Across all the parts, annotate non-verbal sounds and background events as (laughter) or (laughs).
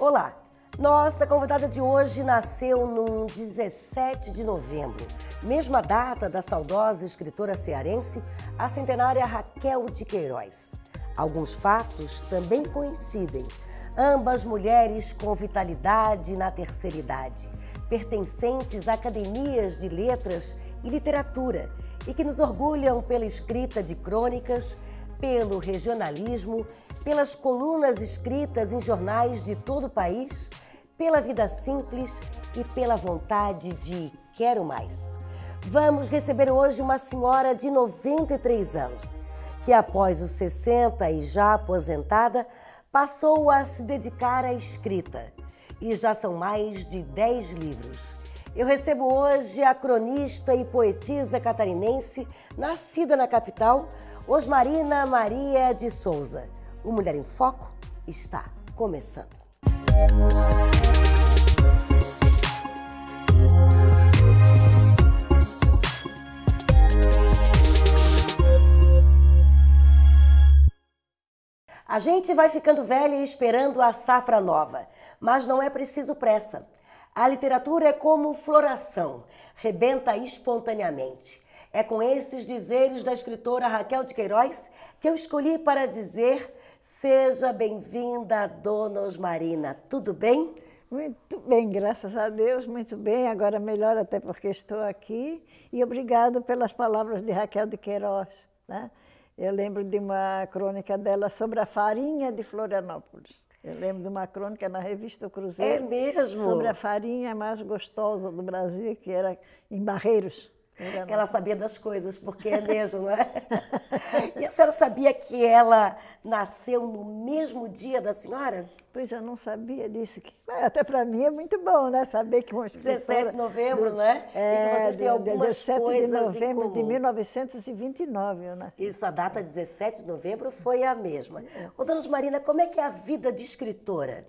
Olá! Nossa convidada de hoje nasceu no 17 de novembro, mesma data da saudosa escritora cearense, a centenária Raquel de Queiroz. Alguns fatos também coincidem. Ambas mulheres com vitalidade na terceira idade, pertencentes a academias de letras e literatura e que nos orgulham pela escrita de crônicas pelo regionalismo, pelas colunas escritas em jornais de todo o país, pela vida simples e pela vontade de quero mais. Vamos receber hoje uma senhora de 93 anos, que após os 60 e já aposentada, passou a se dedicar à escrita. E já são mais de 10 livros. Eu recebo hoje a cronista e poetisa catarinense, nascida na capital, Osmarina Maria de Souza. O Mulher em Foco está começando. A gente vai ficando velha e esperando a safra nova, mas não é preciso pressa. A literatura é como floração, rebenta espontaneamente. É com esses dizeres da escritora Raquel de Queiroz que eu escolhi para dizer: Seja bem-vinda, Dona Osmarina. Tudo bem? Muito bem, graças a Deus, muito bem. Agora melhor até porque estou aqui. E obrigado pelas palavras de Raquel de Queiroz. Né? Eu lembro de uma crônica dela sobre a farinha de Florianópolis. Eu lembro de uma crônica na revista Cruzeiro. É mesmo. sobre a farinha mais gostosa do Brasil, que era em Barreiros. Né? Ela sabia das coisas, porque é mesmo, não é? E a senhora sabia que ela nasceu no mesmo dia da senhora? Pois eu não sabia disso. Até para mim é muito bom, né? Saber que uma 17 de novembro, do, né? É, e que vocês têm algumas 17 coisas de novembro de 1929, né? Isso, a data 17 de novembro foi a mesma. Ô, dona Marina, como é que é a vida de escritora?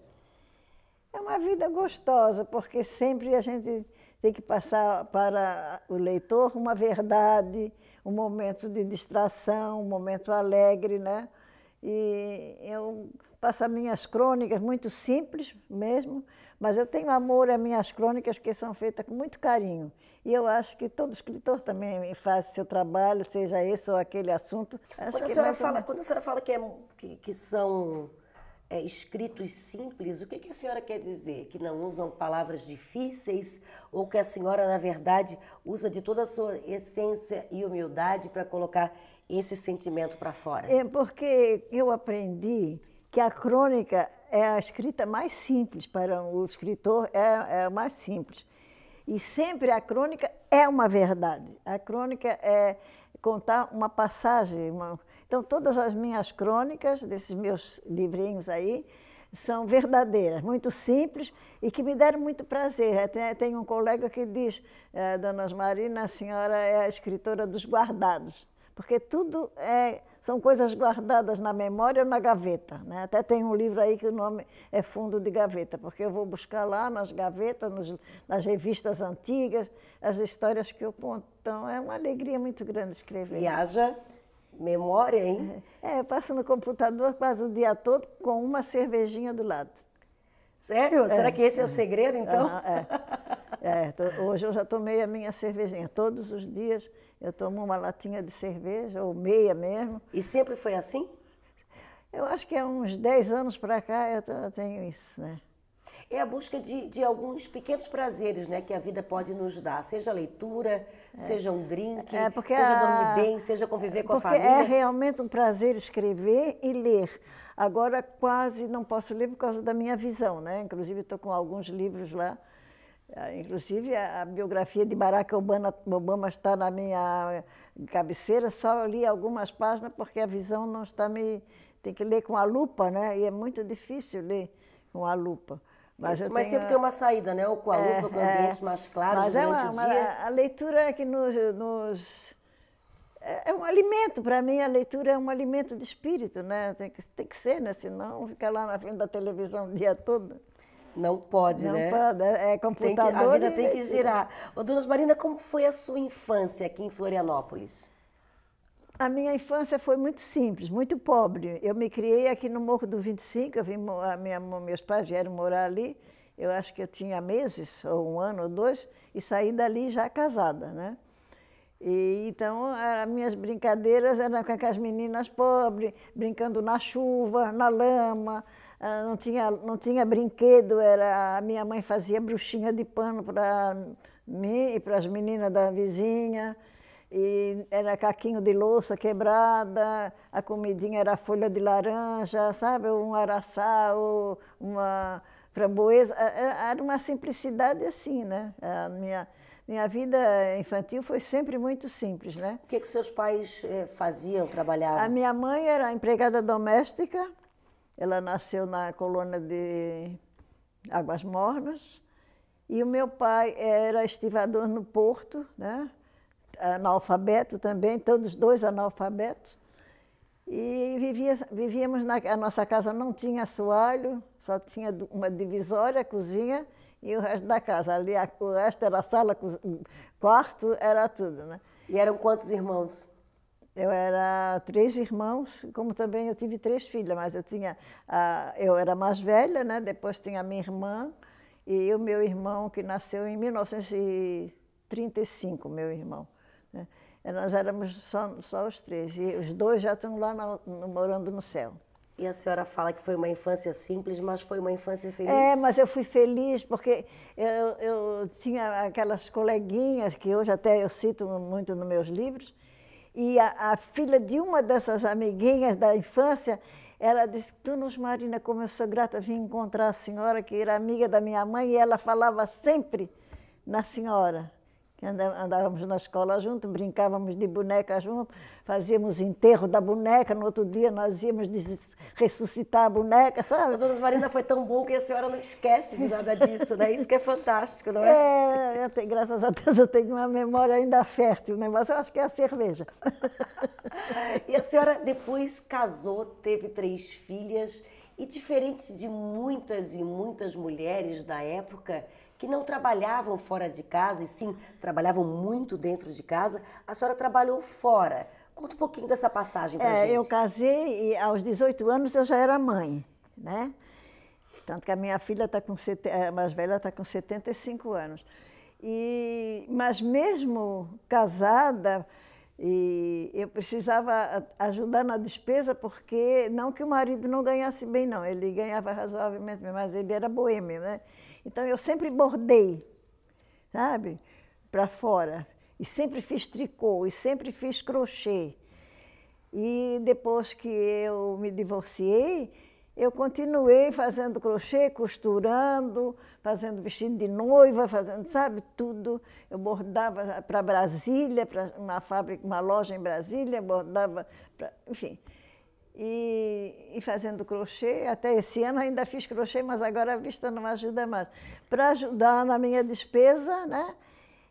É uma vida gostosa, porque sempre a gente tem que passar para o leitor uma verdade, um momento de distração, um momento alegre, né? E eu passo minhas crônicas, muito simples mesmo, mas eu tenho amor às minhas crônicas que são feitas com muito carinho. E eu acho que todo escritor também faz seu trabalho, seja esse ou aquele assunto. Acho quando, a senhora fala, quando a senhora fala que, é, que, que são é, escritos simples, o que, que a senhora quer dizer? Que não usam palavras difíceis ou que a senhora, na verdade, usa de toda a sua essência e humildade para colocar esse sentimento para fora? É porque eu aprendi que a crônica é a escrita mais simples para o escritor, é, é mais simples. E sempre a crônica é uma verdade. A crônica é contar uma passagem, uma, então, todas as minhas crônicas, desses meus livrinhos aí, são verdadeiras, muito simples e que me deram muito prazer. tem um colega que diz, eh, Dona Marina, a senhora é a escritora dos guardados, porque tudo é, são coisas guardadas na memória ou na gaveta. Né? Até tem um livro aí que o nome é Fundo de Gaveta, porque eu vou buscar lá nas gavetas, nos, nas revistas antigas, as histórias que eu conto. Então, é uma alegria muito grande escrever. E haja Memória, hein? (laughs) É, eu passo no computador quase o dia todo com uma cervejinha do lado. Sério? É, Será que esse é, é o segredo, então? É, é, hoje eu já tomei a minha cervejinha. Todos os dias eu tomo uma latinha de cerveja, ou meia mesmo. E sempre foi assim? Eu acho que há uns 10 anos para cá eu tenho isso, né? É a busca de, de alguns pequenos prazeres né, que a vida pode nos dar, seja a leitura, é. seja um drink, é seja a... dormir bem, seja conviver com porque a é família. É realmente um prazer escrever e ler. Agora quase não posso ler por causa da minha visão, né? Inclusive estou com alguns livros lá. Ah, inclusive a, a biografia de Barack Obama, Obama está na minha cabeceira. Só li algumas páginas porque a visão não está me tem que ler com a lupa, né? E é muito difícil ler com a lupa. Mas, Isso, mas sempre tem uma saída, né? Ou com a é, lupa, é, com é, ambientes mais claros mas é durante é uma, o dia. Uma, a leitura é que nos, nos é, é um alimento, para mim a leitura é um alimento de espírito, né? Tem que, tem que ser, né? Senão ficar lá na frente da televisão o dia todo. Não pode, Não né? Não pode, é computador. Que, a vida tem que girar. Ô, Dona Marina, como foi a sua infância aqui em Florianópolis? A minha infância foi muito simples, muito pobre. Eu me criei aqui no Morro do 25, eu vim, minha, meus pais vieram morar ali. Eu acho que eu tinha meses, ou um ano ou dois, e saí dali já casada, né? E, então, as minhas brincadeiras eram com aquelas meninas pobres, brincando na chuva, na lama, ah, não tinha, não tinha brinquedo, era, a minha mãe fazia bruxinha de pano para mim e para as meninas da vizinha e era caquinho de louça quebrada, a comidinha era folha de laranja, sabe, um araçá, ou uma framboesa. É, é, era uma simplicidade assim, né? A minha, minha vida infantil foi sempre muito simples, né? O que, é que seus pais eh, faziam, trabalhavam? A minha mãe era empregada doméstica, ela nasceu na colônia de Águas Mornas, e o meu pai era estivador no porto, né? analfabeto também, todos dois analfabetos. E vivia, vivíamos na a nossa casa não tinha assoalho, só tinha uma divisória, cozinha e o resto da casa. Ali a, o resto era sala, quarto, era tudo, né? E eram quantos irmãos? Eu era três irmãos, como também eu tive três filhas, mas eu tinha a, eu era mais velha, né? Depois tinha a minha irmã e o meu irmão que nasceu em 1935, meu irmão. Né? Nós éramos só, só os três, e os dois já estão lá no, morando no céu. E a senhora fala que foi uma infância simples, mas foi uma infância feliz. É, mas eu fui feliz porque eu, eu tinha aquelas coleguinhas que hoje até eu cito muito nos meus livros, e a, a filha de uma dessas amiguinhas da infância ela disse, Dunos Marina, como eu sou grata, vim encontrar a senhora, que era amiga da minha mãe, e ela falava sempre na senhora. Andávamos na escola junto, brincávamos de boneca junto, fazíamos enterro da boneca, no outro dia nós íamos ressuscitar a boneca, sabe? A dona Marina foi tão bom que a senhora não esquece de nada disso, né? Isso que é fantástico, não é? É, tenho, graças a Deus eu tenho uma memória ainda fértil, né? mas eu acho que é a cerveja. E a senhora depois casou, teve três filhas, e diferente de muitas e muitas mulheres da época, que não trabalhavam fora de casa, e sim trabalhavam muito dentro de casa, a senhora trabalhou fora. Conta um pouquinho dessa passagem para é, gente. Eu casei e aos 18 anos eu já era mãe, né? Tanto que a minha filha está com a mais velha está com 75 anos. E, mas mesmo casada, e eu precisava ajudar na despesa, porque não que o marido não ganhasse bem, não, ele ganhava razoavelmente mas ele era boêmio, né? Então eu sempre bordei, sabe? Para fora. E sempre fiz tricô, e sempre fiz crochê. E depois que eu me divorciei, eu continuei fazendo crochê, costurando, fazendo vestido de noiva, fazendo, sabe, tudo. Eu bordava para Brasília, para uma fábrica, uma loja em Brasília, bordava, pra, enfim e, e, fazendo crochê. Até esse ano ainda fiz crochê, mas agora a vista não ajuda mais. Para ajudar na minha despesa, né?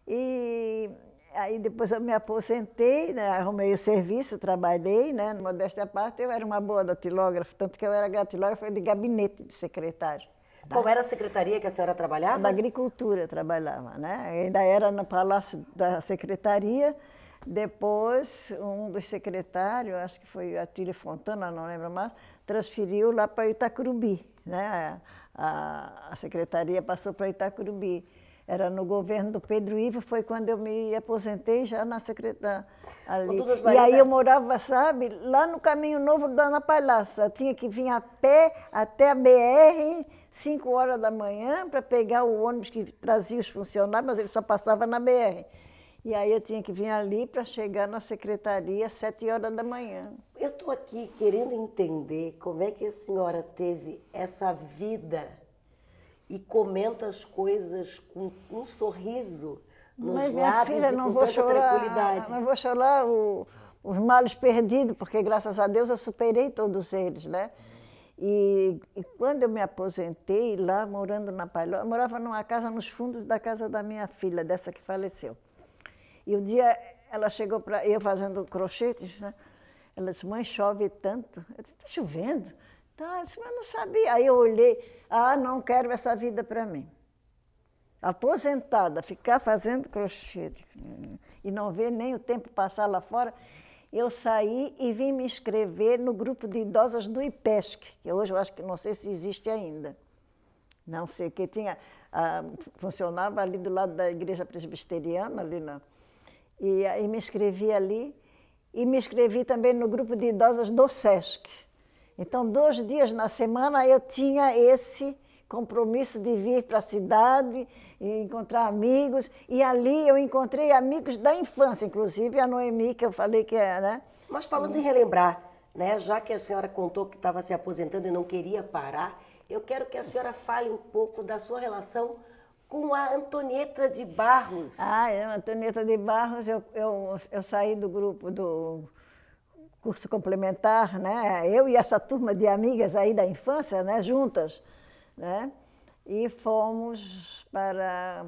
E aí depois eu me aposentei, né? arrumei o serviço, trabalhei, né? Modéstia à parte, eu era uma boa datilógrafa, tanto que eu era datilógrafa de gabinete de secretário. Tá? Qual era a secretaria que a senhora trabalhava? Da agricultura trabalhava, né? Ainda era no Palácio da Secretaria, depois, um dos secretários, acho que foi Atílio Fontana, não lembro mais, transferiu lá para Itacurubi. Né? A, a secretaria passou para Itacurubi. Era no governo do Pedro Ivo, foi quando eu me aposentei já na secretaria ali. E aí eu morava, sabe, lá no Caminho Novo da Ana Palhaça. Tinha que vir a pé até a BR, 5 horas da manhã, para pegar o ônibus que trazia os funcionários, mas ele só passava na BR. E aí eu tinha que vir ali para chegar na secretaria às sete horas da manhã. Eu estou aqui querendo entender como é que a senhora teve essa vida e comenta as coisas com um sorriso nos Mas, lábios filha, e com tanta chorar, tranquilidade. Não vou chorar o, os males perdidos, porque graças a Deus eu superei todos eles, né? E, e, quando eu me aposentei lá, morando na Palhoça, eu morava numa casa nos fundos da casa da minha filha, dessa que faleceu. E um dia ela chegou para eu fazendo crochetes, né? Ela disse, mãe, chove tanto. Eu disse, está chovendo? Tá, disse, mas eu não sabia. Aí eu olhei, ah, não quero essa vida para mim. Aposentada, ficar fazendo crochete e não ver nem o tempo passar lá fora, eu saí e vim me inscrever no grupo de idosas do IPESC, que hoje eu acho que não sei se existe ainda. Não sei, que tinha, ah, funcionava ali do lado da igreja presbiteriana, ali na, e, eh, e me inscrevi ali e me inscrevi também no grupo de idosas do SESC. Então, dois dias na semana eu tinha esse compromisso de vir para a cidade e encontrar amigos. E ali eu encontrei amigos da infância, inclusive a Noemi, que eu falei que é, né? Mas falando em relembrar, né? Já que a senhora contou que estava se aposentando e não queria parar, eu quero que a senhora fale um pouco da sua relação com a Antonieta de Barros. Ah, é, Antonieta de Barros, eu, eu, eu saí do grupo do curso complementar, né? Eu e essa turma de amigas aí da infância, né? Juntas, né? E fomos para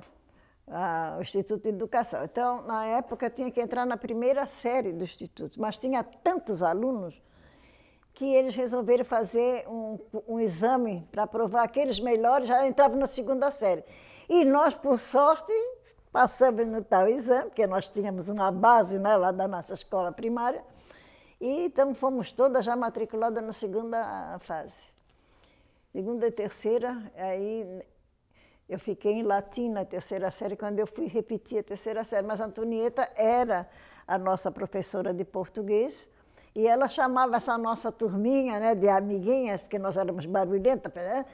a, ah, o Instituto de Educação. Então, na época, tinha que entrar na primeira série do Instituto, mas tinha tantos alunos que eles resolveram fazer um, um exame para provar que aqueles melhores já entravam na segunda série. E nós, por sorte, passamos no tal exame, porque nós tínhamos uma base né, lá da nossa escola primária, e então fomos todas já matriculadas na segunda fase. Segunda e terceira, aí eu fiquei em latim na terceira série, quando eu fui repetir a terceira série, mas a Antonieta era a nossa professora de português, e ela chamava essa nossa turminha né, de amiguinhas, porque nós éramos barulhentas, né?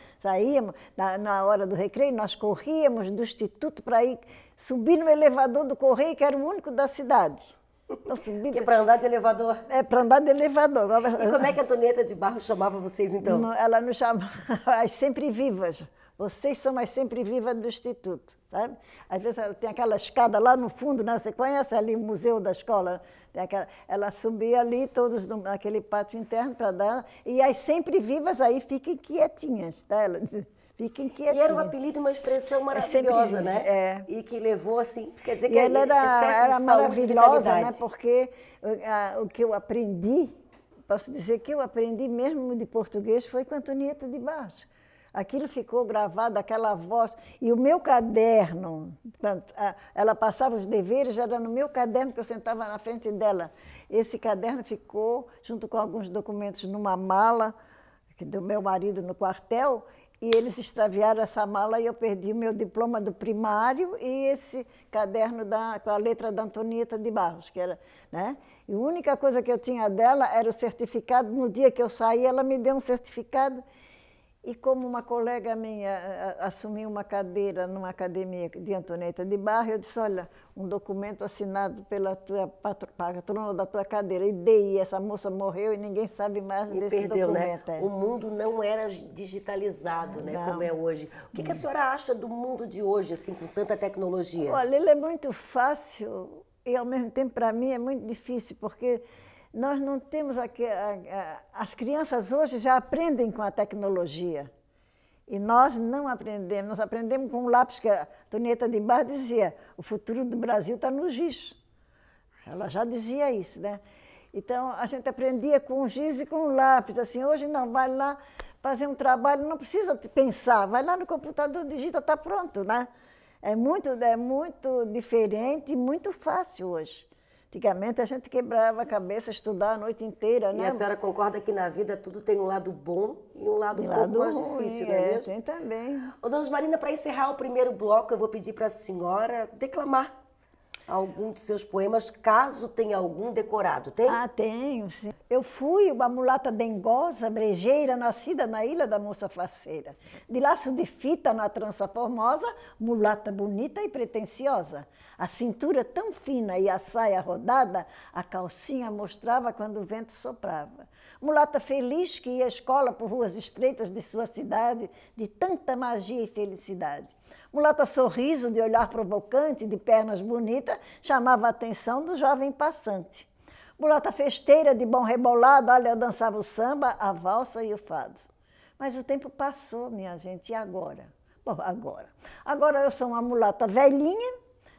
na, na, hora do recreio, nós corríamos do instituto para ir subir no elevador do correio, que era o único da cidade. Então, que é para andar de elevador? É, para andar de elevador. E como é que a toneta de Barro chamava vocês então? Ela nos chamava (laughs) as sempre vivas. Vocês são mais sempre vivas do Instituto, sabe? Às vezes ela tem aquela escada lá no fundo, né? Você conhece ali o museu da escola? Aquela, ela subia ali, todos naquele pátio interno para dar... E as sempre vivas aí fiquem quietinhas, tá? Ela diz... Fiquem E era um apelido, uma expressão maravilhosa, é sempre, né? É. E que levou, assim, quer dizer que é ela era, excesso era de saúde né? vitalidade. Né? Porque a, ah, o que eu aprendi, posso dizer que eu aprendi mesmo de português foi com a Antonieta de Barros. Aquilo ficou gravado, aquela voz. E o meu caderno, ela passava os deveres, era no meu caderno que eu sentava na frente dela. Esse caderno ficou, junto com alguns documentos, numa mala do meu marido no quartel, e eles extraviaram essa mala e eu perdi o meu diploma do primário e esse caderno da, com a letra da Antonieta de Barros, que era, né? E a única coisa que eu tinha dela era o certificado. No dia que eu saí, ela me deu um certificado e como uma colega minha assumiu uma cadeira numa academia de Antonieta de Barro, eu disse, olha, um documento assinado pela tua patrona da tua cadeira. E dei, essa moça morreu e ninguém sabe mais e desse perdeu, né? documento. Né? O mundo não era digitalizado, né, como é hoje. O que, que, a senhora acha do mundo de hoje, assim, com tanta tecnologia? Olha, ele é muito fácil e, ao mesmo tempo, para mim, é muito difícil, porque nós não temos aqui. As crianças hoje já aprendem com a tecnologia. E nós não aprendemos, nós aprendemos com o lápis que a Tonieta de Bar dizia, o futuro do Brasil está no giz. Ela já dizia isso, né? Então, a gente aprendia com o giz e com o lápis, assim, hoje não, vai lá fazer um trabalho, não precisa pensar, vai lá no computador, digita, está pronto, né? É muito, é muito diferente e muito fácil hoje. Antigamente a gente quebrava a cabeça, estudar a noite inteira, né? E a senhora concorda que na vida tudo tem um lado bom e um lado um, pouco lado mais ruim, difícil, não é, é mesmo? Tem também. Ô, dona Marina, para encerrar o primeiro bloco, eu vou pedir para a senhora declamar algum de seus poemas, caso tenha algum decorado, tem? Ah, tenho, sim. Eu fui uma mulata dengosa, brejeira, nascida na Ilha da Moça Faceira. De laço de fita na trança formosa, mulata bonita e pretensiosa. A cintura tão fina e a saia rodada, a calcinha mostrava quando o vento soprava. Mulata feliz que ia à escola por ruas estreitas de sua cidade, de tanta magia e felicidade. Mulata Sorriso, de olhar provocante, de pernas bonitas, chamava a atenção do jovem passante. Mulata Festeira, de bom rebolado, olha, dançava o samba, a valsa e o fado. Mas o tempo passou, minha gente, e agora? Bom, agora. Agora eu sou uma mulata velhinha,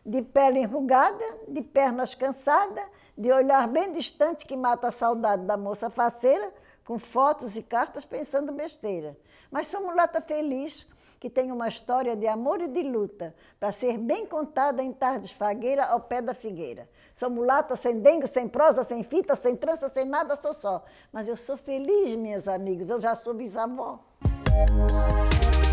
de pele enrugada, de pernas cansadas, de olhar bem distante que mata a saudade da moça faceira, com fotos e cartas pensando besteira. Mas sou mulata feliz, que tem uma história de amor e de luta, para ser bem contada em tardes fagueira ao pé da figueira. Sou mulata, sem dengue, sem prosa, sem fita, sem trança, sem nada, sou só. Mas eu sou feliz, meus amigos, eu já sou bisavó. Música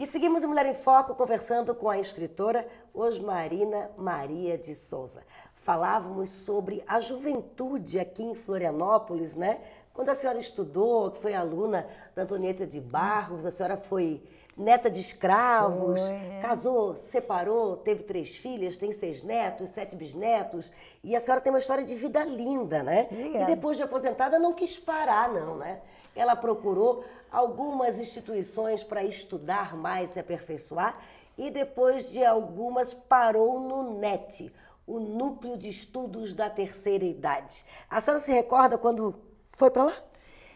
E seguimos o Mulher em Foco conversando com a escritora Osmarina Maria de Souza. Falávamos sobre a juventude aqui em Florianópolis, né? Quando a senhora estudou, que foi aluna da Antonieta de Barros, a senhora foi neta de escravos, Foi. É. casou, separou, teve três filhas, tem seis netos, sete bisnetos. E a senhora tem uma história de vida linda, né? Obrigada. E depois de aposentada não quis parar, não, né? Ela procurou algumas instituições para estudar mais, se aperfeiçoar, e depois de algumas parou no NET, o Núcleo de Estudos da Terceira Idade. A senhora se recorda quando foi para lá?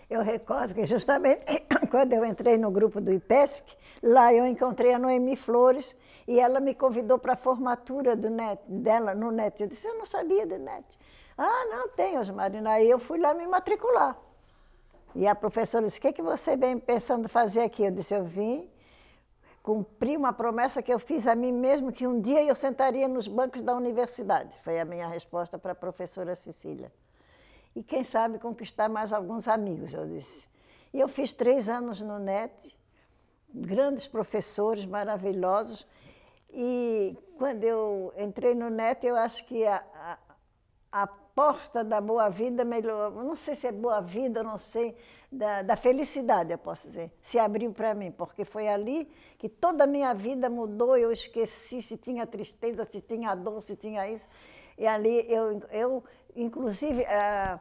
Eu recordo que justamente (coughs) quando eu entrei no grupo do IPESC, lá eu encontrei a Noemi Flores e ela me convidou para a formatura do net, dela no NET. Eu disse, eu não sabia do NET. Ah, não tem, Osmarina. Aí eu fui lá me matricular. E a professora disse, o que, que você vem pensando fazer aqui? Eu disse, eu vim cumprir uma promessa que eu fiz a mim mesmo, que um dia eu sentaria nos bancos da universidade. Foi a minha resposta para a professora Cecília e quem sabe conquistar mais alguns amigos, eu disse. E eu fiz três anos no NET, grandes professores maravilhosos, e quando eu entrei no NET, eu acho que a, a, a porta da boa vida melhorou, não sei se é boa vida, não sei, da, da felicidade, eu posso dizer, se abriu para mim, porque foi ali que toda a minha vida mudou, eu esqueci se tinha tristeza, se tinha dor, se tinha isso. E ali eu, eu Inclusive, ah,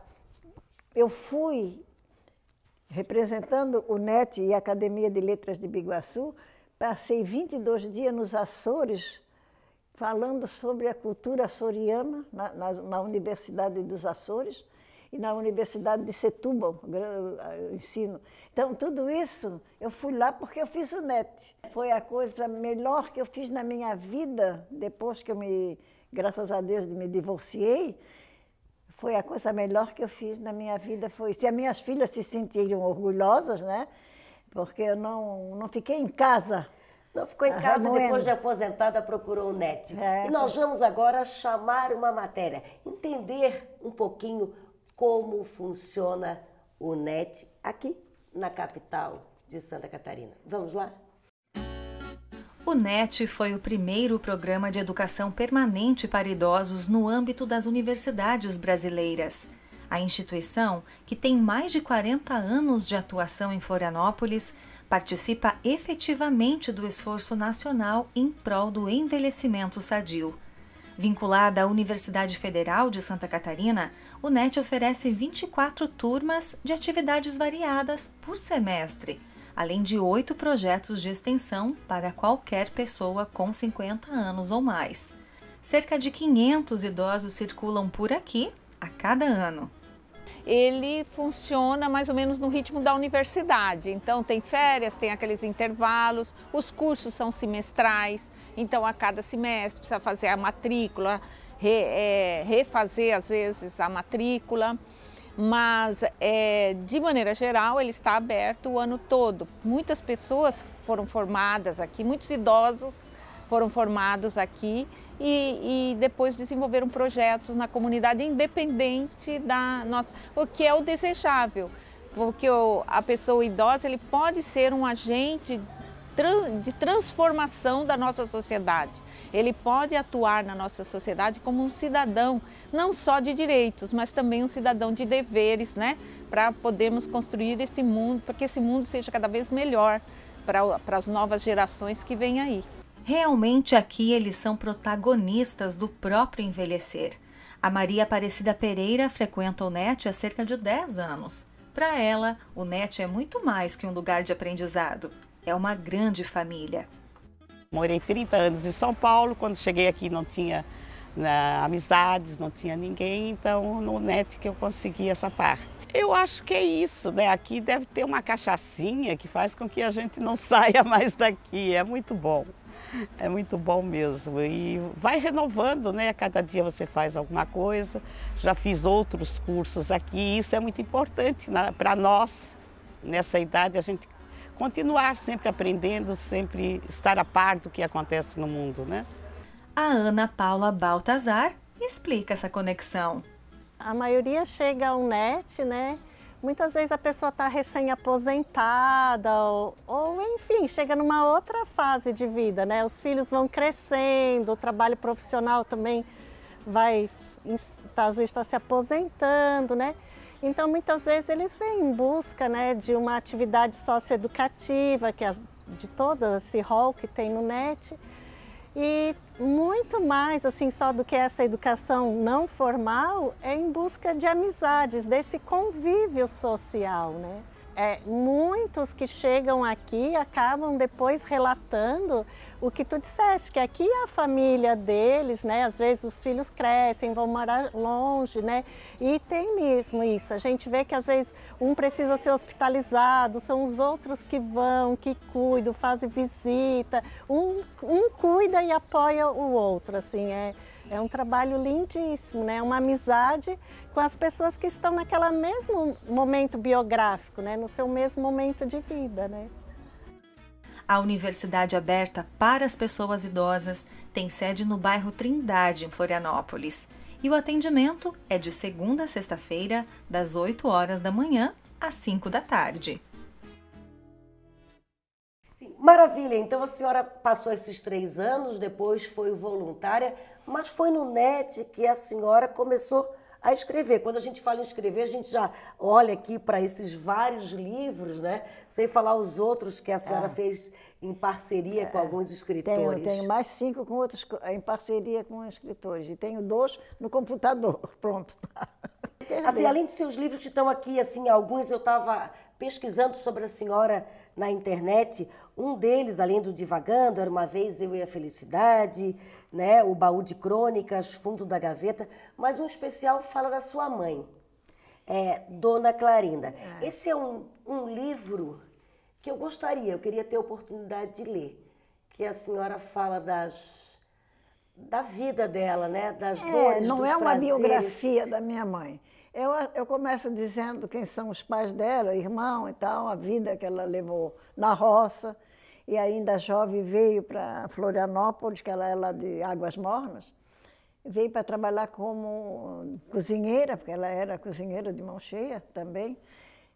eu fui representando o NET e a Academia de Letras de Biguaçu, passei 22 dias nos Açores, falando sobre a cultura açoriana na, na, na Universidade dos Açores e na Universidade de Setúbal, eu ah, ensino. Então, tudo isso, eu fui lá porque eu fiz o NET. Foi a coisa melhor que eu fiz na minha vida, depois que eu me, graças a Deus, me divorciei foi a coisa melhor que eu fiz na minha vida. Foi se as minhas filhas se sentiram orgulhosas, né? Porque eu não, não fiquei em casa. Não ficou em casa depois de aposentada, procurou o NET. É, e nós vamos agora chamar uma matéria, entender um pouquinho como funciona o NET aqui na capital de Santa Catarina. Vamos lá? O NET foi o primeiro programa de educação permanente para idosos no âmbito das universidades brasileiras. A instituição, que tem mais de 40 anos de atuação em Florianópolis, participa efetivamente do esforço nacional em prol do envelhecimento sadio. Vinculada à Universidade Federal de Santa Catarina, o NET oferece 24 turmas de atividades variadas por semestre além de oito projetos de extensão para qualquer pessoa com 50 anos ou mais. Cerca de 500 idosos circulam por aqui a cada ano ele funciona mais ou menos no ritmo da universidade. Então, tem férias, tem aqueles intervalos, os cursos são semestrais, então, a cada semestre precisa fazer a matrícula, re, é, refazer às vezes a matrícula mas é, de maneira geral ele está aberto o ano todo. Muitas pessoas foram formadas aqui, muitos idosos foram formados aqui e, e, depois desenvolveram projetos na comunidade independente da nossa, o que é o desejável, porque o, a pessoa idosa ele pode ser um agente de transformação da nossa sociedade. Ele pode atuar na nossa sociedade como um cidadão, não só de direitos, mas também um cidadão de deveres, né? Para podermos construir esse mundo, para que esse mundo seja cada vez melhor para, as novas gerações que vêm aí. Realmente aqui eles são protagonistas do próprio envelhecer. A Maria Aparecida Pereira frequenta o NET há cerca de 10 anos. Para ela, o NET é muito mais que um lugar de aprendizado. É uma grande família. Morei 30 anos em São Paulo, quando cheguei aqui não tinha na, amizades, não tinha ninguém, então no NET que eu consegui essa parte. Eu acho que é isso, né? Aqui deve ter uma cachaçinha que faz com que a gente não (laughs) saia mais daqui, é muito bom. É muito bom mesmo e vai renovando, né? Cada dia você faz alguma coisa. Já fiz outros cursos aqui, isso é muito importante para nós. Nessa idade a gente continuar sempre aprendendo, sempre estar a par do que acontece no mundo, né? A Ana Paula Baltazar explica essa conexão. A maioria chega ao NET, né? Muitas vezes a pessoa está recém-aposentada ou, ou, enfim, chega numa outra fase de vida, né? Os filhos vão crescendo, o trabalho profissional também vai, às vezes, está se aposentando, né? Então, muitas vezes eles vêm em busca né, de uma atividade socioeducativa, que é de todo esse rol que tem no NET, e muito mais assim só do que essa educação não formal é em busca de amizades, desse convívio social, né? É, muitos que chegam aqui acabam depois relatando o que tu disseste, que aqui a família deles, né? Às vezes os filhos crescem, vão morar longe, né? E tem mesmo isso. A gente vê que às vezes um precisa ser hospitalizado, são os outros que vão, que cuidam, fazem visita. Um, um cuida e apoia o outro, assim, é... É um trabalho lindíssimo, né? É uma amizade com as pessoas que estão naquela mesmo momento biográfico, né? No seu mesmo momento de vida, né? A Universidade Aberta para as Pessoas Idosas tem sede no bairro Trindade, em Florianópolis, e o atendimento é de segunda a sexta-feira, das 8 horas da manhã às 5 da tarde. Sim, maravilha! Então a senhora passou esses três anos, depois foi voluntária, mas foi no NET que a senhora começou a a escrever. Quando a gente fala em escrever, a gente já olha aqui para esses vários livros, né? Sem falar os outros que a senhora é. fez em parceria é. com alguns escritores. Tenho, tenho mais cinco com outros em parceria com escritores e tenho dois no computador. (laughs) Pronto. Assim, além de seus livros que estão aqui, assim, alguns eu estava pesquisando sobre a senhora na internet, um deles, além do Divagando, era uma vez Eu e a Felicidade, né, o Baú de Crônicas, Fundo da Gaveta, mas um especial fala da sua mãe, é, Dona Clarinda. É. Esse é um, um livro que eu gostaria, eu queria ter a oportunidade de ler, que a senhora fala das da vida dela, né, das é, dores, não dos é uma prazeres. biografia da minha mãe. Eu, eu começo dizendo quem são os pais dela, irmão e tal, a vida que ela levou na roça. E ainda jovem veio para Florianópolis, que ela é lá de Águas Mornas, veio para trabalhar como cozinheira, porque ela era cozinheira de mão cheia também.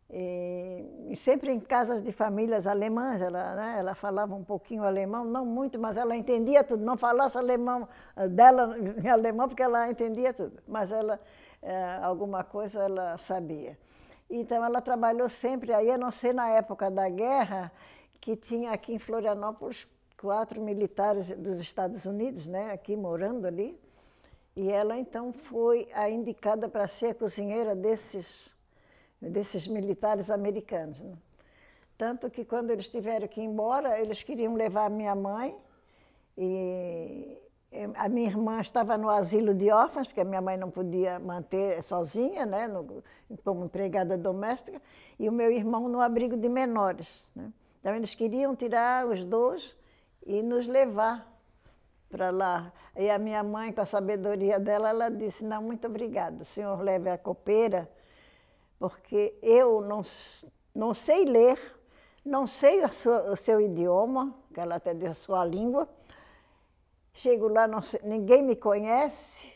E, e, sempre em casas de famílias alemãs, ela, né, ela falava um pouquinho alemão, não muito, mas ela entendia tudo. Não falasse alemão eh, dela em alemão, porque ela entendia tudo. Mas ela eh, alguma coisa ela sabia. Então ela trabalhou sempre aí, a não ser na época da guerra, que tinha aqui em Florianópolis quatro militares dos Estados Unidos, né, aqui morando ali. E ela então foi a indicada para ser cozinheira desses desses militares americanos. Né? Tanto que quando eles tiveram que ir embora, eles queriam levar minha mãe e é, a minha irmã estava no asilo de órfãs, porque a minha mãe não podia manter sozinha, né, no, como empregada doméstica, e o meu irmão no abrigo de menores. Né? Então, eles queriam tirar os dois e nos levar para lá. E a minha mãe, com a sabedoria dela, ela disse: Não, muito obrigada, o senhor leve a copeira, porque eu não, não sei ler, não sei sua, o seu idioma, que ela até disse a sua língua, Chego lá, não, ninguém me conhece,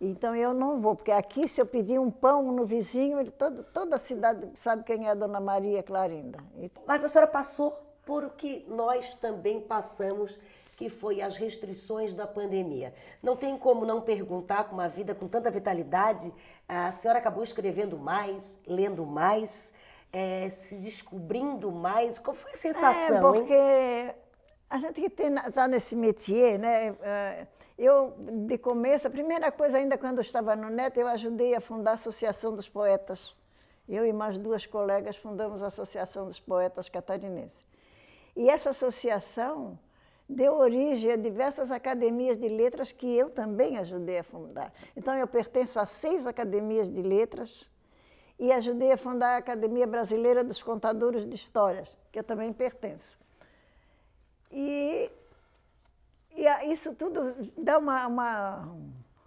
então eu não vou, porque aqui se eu pedir um pão no vizinho, ele, todo, toda a cidade sabe quem é a Dona Maria Clarinda. Então, Mas a senhora passou por o que nós também passamos, que foi as restrições da pandemia. Não tem como não perguntar, com uma vida com tanta vitalidade, a senhora acabou escrevendo mais, lendo mais, é, se descobrindo mais. Qual foi a sensação? É, porque hein? a gente que está nesse métier, né? Eh, eu, de começo, a primeira coisa, ainda quando eu estava no NET, eu ajudei a fundar a Associação dos Poetas. Eu e mais duas colegas fundamos a Associação dos Poetas Catarinenses. E essa associação deu origem a diversas academias de letras que eu também ajudei a fundar. Então, eu pertenço a seis academias de letras e ajudei a fundar a Academia Brasileira dos Contadores de Histórias, que eu também pertenço. E, e isso tudo dá uma, uma,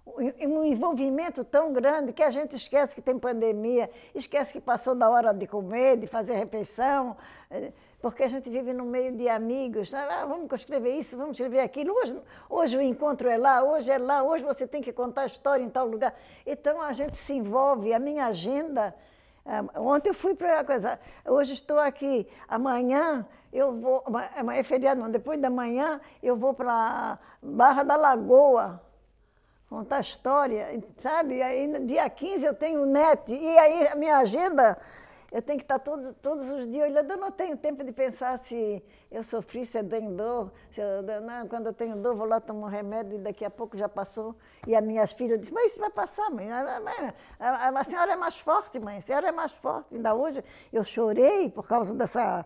um envolvimento tão grande que a gente esquece que tem pandemia, esquece que passou da hora de comer, de fazer refeição, eh, porque a gente vive no meio de amigos. Ah, vamos escrever isso, vamos escrever aquilo. Hoje, hoje o encontro é lá, hoje é lá, hoje você tem que contar a história em tal lugar. Então a gente se envolve, a minha agenda. Ah, ontem eu fui para a coisa, hoje estou aqui, amanhã eu vou, amanhã é feriado não, depois da manhã eu vou para Barra da Lagoa contar história, sabe? Aí dia 15 eu tenho net, e aí a minha agenda, eu tenho que estar tá todo, todos os dias olhando, eu não tenho tempo de pensar se eu sofri, se eu tenho dor, se eu, não, quando eu tenho dor vou lá tomar um remédio e daqui a pouco já passou. E as minhas filhas dizem, mas isso vai passar, mãe, a, a, a senhora é mais forte, mãe, a senhora é mais forte. Ainda hoje eu chorei por causa dessa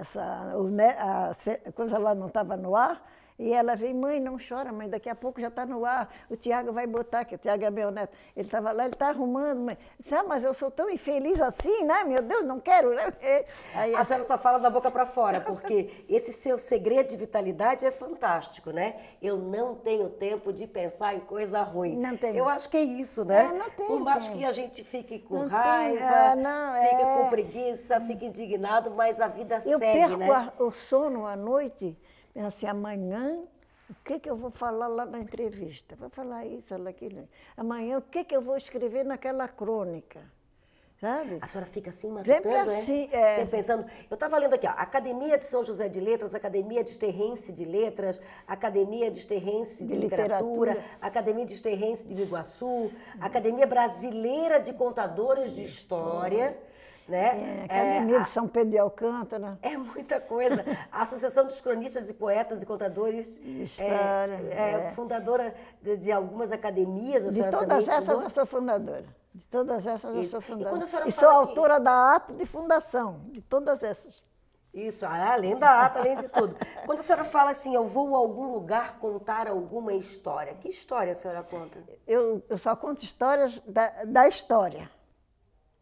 essa, a, a, coisa lá não estava no ar, e ela vem mãe, não chora, mãe, daqui a pouco já está no ar, o Tiago vai botar, que o Tiago é meu neto. Ele estava lá, ele está arrumando, mãe. disse, ah, mas eu sou tão infeliz assim, né? Meu Deus, não quero, né? (laughs) Aí, a senhora só fala da boca para fora, porque esse seu segredo de vitalidade é fantástico, né? Eu não tenho tempo de pensar em coisa ruim. Não tem. Eu acho que é isso, né? É, não tem, Por mais tem. que a gente fique com não raiva, tem, é, não, fica é... com preguiça, fica indignado, mas a vida eu segue, né? Eu perco o sono à noite assim amanhã, o que, é que eu vou falar lá na entrevista? Vou falar isso, aquilo. Amanhã, o que, é que eu vou escrever naquela crônica? Sabe? A senhora fica assim matutando, Sempre né? assim, é? é. Sempre pensando. Eu estava lendo aqui, ó, Academia de São José de Letras, Academia de Esterrense de Letras, Academia de Esterrense de, de literatura, literatura, Academia de Esterrense de Iguaçu, Academia Brasileira de Contadores de, de História. história né? É, Academia é, de São Pedro de Alcântara. (laughs) É muita coisa. A Associação dos Cronistas e Poetas e Contadores História, é, é, é. fundadora de, de, algumas academias. A de todas essas fundou? eu sou fundadora. De todas essas Isso. eu sou fundadora. E, e sou autora da ata de fundação, de todas essas. Isso, ah, além da ata, além de tudo. Quando a senhora fala assim, eu vou a algum lugar contar alguma história, que história a senhora conta? Eu, eu só conto histórias da, da história.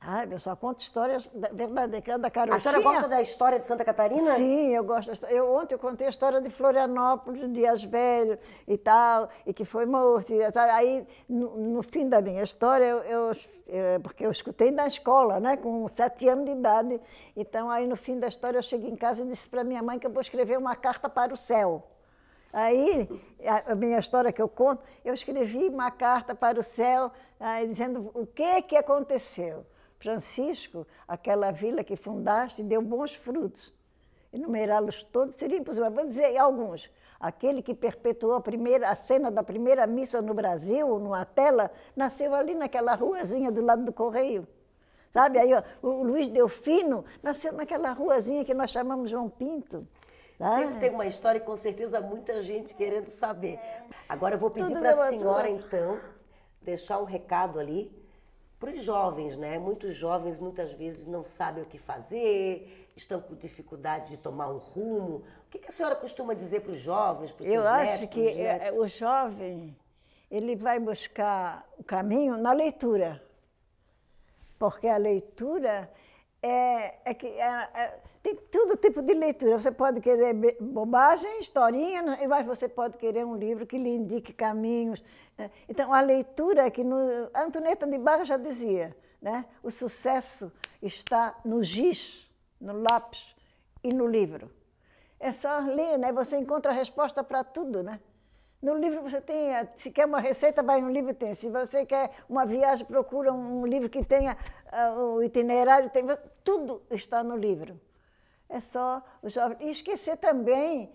Ah, eu só conto histórias da, da, da, A senhora gosta da história de Santa Catarina? Sim, eu gosto. Eu, ontem eu contei a história de Florianópolis, Dias Velho e tal, e que foi morto. Aí, no, no, fim da minha história, eu, eu, eu, porque eu escutei na escola, né, com sete anos de idade. Então, aí no fim da história, eu cheguei em casa e disse para minha mãe que eu vou escrever uma carta para o céu. Aí, a minha história que eu conto, eu escrevi uma carta para o céu, aí, dizendo o que, que aconteceu. Francisco, aquela vila que fundaste deu bons frutos. Enumerá-los todos seria impossível, vou dizer alguns. Aquele que perpetuou a, primeira, a cena da primeira missa no Brasil, numa tela, nasceu ali naquela ruazinha do lado do Correio. Sabe, aí ó, o Luiz Delfino nasceu naquela ruazinha que nós chamamos João Pinto. Tá? Sempre ah. tem uma história e com certeza muita gente querendo saber. É. Agora eu vou pedir para a senhora, então, deixar um recado ali para os jovens, né? Muitos jovens muitas vezes não sabem o que fazer, estão com dificuldade de tomar um rumo. O que, a senhora costuma dizer para os jovens, para os Eu acho netos, que é, é, o jovem ele vai buscar o caminho na leitura, porque a leitura é, é que é, é tem todo tipo de leitura. Você pode querer bobagem, historinha, mas você pode querer um livro que lhe indique caminhos. Né? Então, a leitura é que no... Antoneta de Barra já dizia, né? o sucesso está no giz, no lápis e no livro. É só ler, né? você encontra a resposta para tudo. Né? No livro você tem, eh, se quer uma receita, vai no livro tem. Se você quer uma viagem, procura um livro que tenha uh, o itinerário, tem. Tudo está no livro. É só os jovens. E esquecer também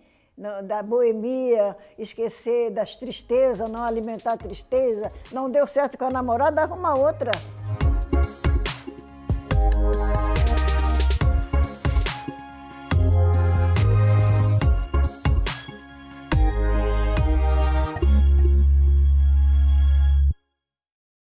da boemia, esquecer das tristezas, não alimentar a tristeza. Não deu certo com a namorada, arruma outra.